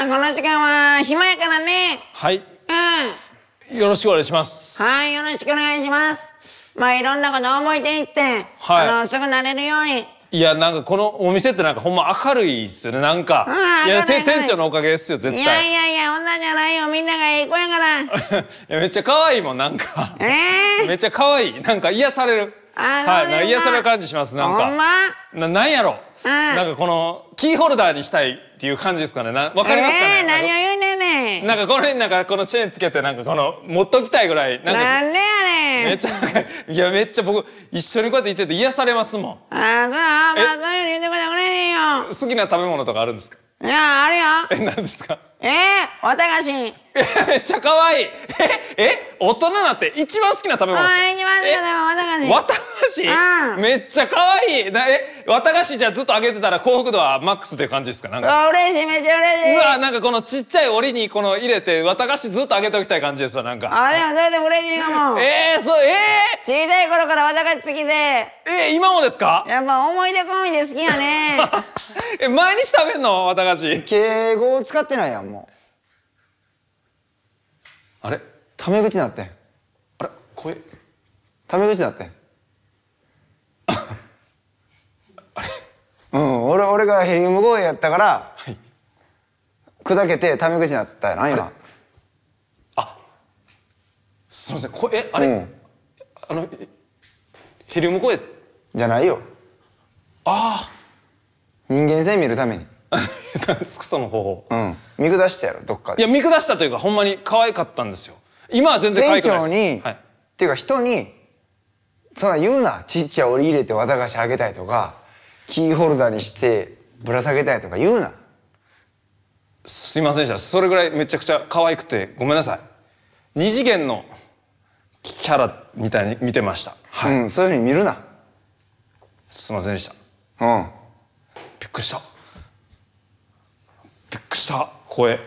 この時間は暇やからね。はい。うん。よろしくお願いします。はい、よろしくお願いします。まあ、いろんなこと思い出いって、はい、あの、すぐ慣れるように。いや、なんかこのお店ってなんかほんま明るいっすよね、なんか。いや、店長のおかげですよ、絶対。いやいやいや、女じゃないよ、みんながええ子やから。いや、めっちゃ可愛いもん、なんか。ええー、めっちゃ可愛い。なんか癒される。はい、なんか癒される感じします。なんか。な、なんやろ、うん、なんかこのキーホルダーにしたいっていう感じですかね。な、わかりますかね。えー、何を言うねね。なんかこれなんかこのチェーンつけてなんかこの持っときたいぐらいなんか。なんでやねん。めっちゃ いやめっちゃ僕一緒にこうやって言ってて癒されますもん。ああそうあそういうの言ってくれくれねんよ。好きな食べ物とかあるんですか。いやあるよ。え、なんですか。えー、わたがしめっちゃ可愛いええ大人なって一番好きな食べ物わたがしめっちゃ可愛いえわたがしじゃずっとあげてたら幸福度はマックスって感じですかなんか嬉しいめっちゃ嬉しいうわなんかこのちっちゃい檻にこの入れてわたがしずっとあげておきたい感じですわなんかあでもそれでも嬉しいかもえー、そうえー、小さい頃からわたがし好きでえー、今もですかやっぱ思い出込みで好きやね え毎日食べんのわたがし敬語を使ってないやんもうあれタメ口なってあれ声タメ口なって あれうん俺俺がヘリウム声やったから、はい、砕けてタメ口なったやな今あすみません声えあれ、うん、あのヘリウム声じゃないよああ人間性見るために その方法、うん、見下したやろどっかでいや見下したというかほんまに可愛かったんですよ今は全然可愛くないに、はい、っていうか人にそんな言うなちっちゃい折り入れて綿菓子あげたいとかキーホルダーにしてぶら下げたいとか言うなすいませんでしたそれぐらいめちゃくちゃ可愛くてごめんなさい二次元のキャラみたいに見てました、はい、うん、そういうふうに見るなすいませんでしたうんびっくりしたした声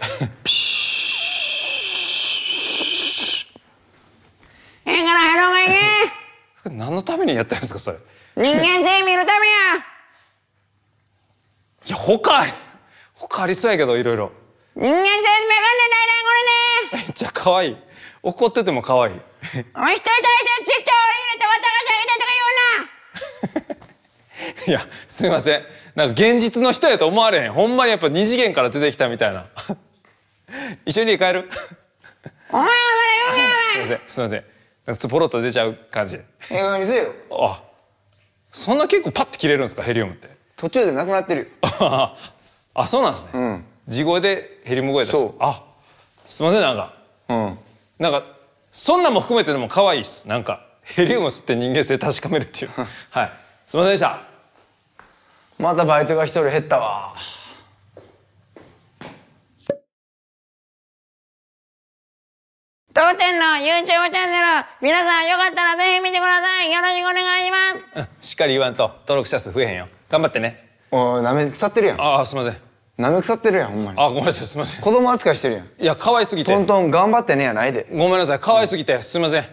ええから入ろうがいけ何のためにやってるんですかそれ人間性見るためやいや他あり他ありそうやけどいろいろ人間性メガネないねこれねめっちゃ可愛い怒ってても可愛いお人に対してちっちゃい いやすいませんなんか現実の人やと思われへんほんまにやっぱ二次元から出てきたみたいな 一緒に帰る すいませんすいませんなんかポロッと出ちゃう感じあそんな結構パッて切れるんですかヘリウムって途中でなくなってるあそうなんですね、うん、地声でヘリウム声出すあすいませんなんか、うん、なんかそんなも含めてでも可愛いっすなんかヘリウム吸って人間性確かめるっていうはいすいませんでしたまたバイトが一人減ったわ当店の YouTube チャンネル皆さんよかったらぜひ見てくださいよろしくお願いします、うん、しっかり言わんと登録者数増えへんよ頑張ってねおいなめ腐ってるやんああすみませんなめ腐ってるやんほんまにあごめんなさいすみません子供扱いしてるやんいや可愛すぎてトントン頑張ってねやないでごめんなさい可愛すぎて、うん、すみませんや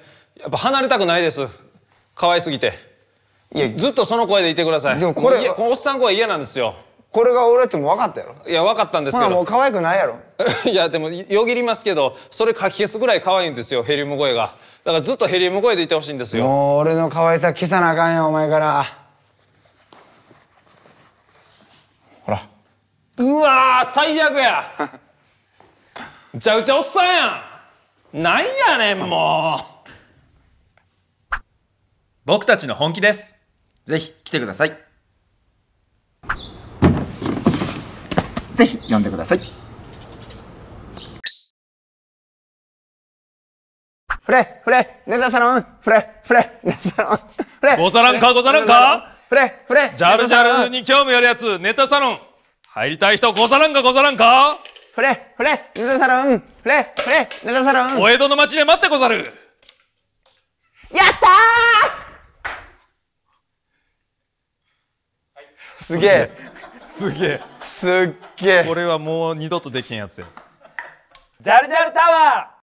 っぱ離れたくないです可愛すぎていやずっとその声でいてくださいでもこれこのおっさん声嫌なんですよこれが俺っても分かったやろいや分かったんですけどもう可愛くないやろ いやでもよぎりますけどそれかき消すぐらい可愛いんですよヘリウム声がだからずっとヘリウム声でいてほしいんですよもう俺の可愛さ消さなあかんよお前からほらうわ最悪やちゃうちゃおっさんやんなんやねんもう僕たちの本気ですぜひ来てくださいぜひ読んでくださいフレフレネタサロンフレフレネタサロンフレござらんかござらんかフレフレジャルジャルに興味あるやつネタサロン入りたい人ござらんかござらんかフレフレネタサロンフレフレネタサロンお江戸の町で待ってござるすげえすげえすっげえこれはもう二度とできんやつやジャルジャルタワー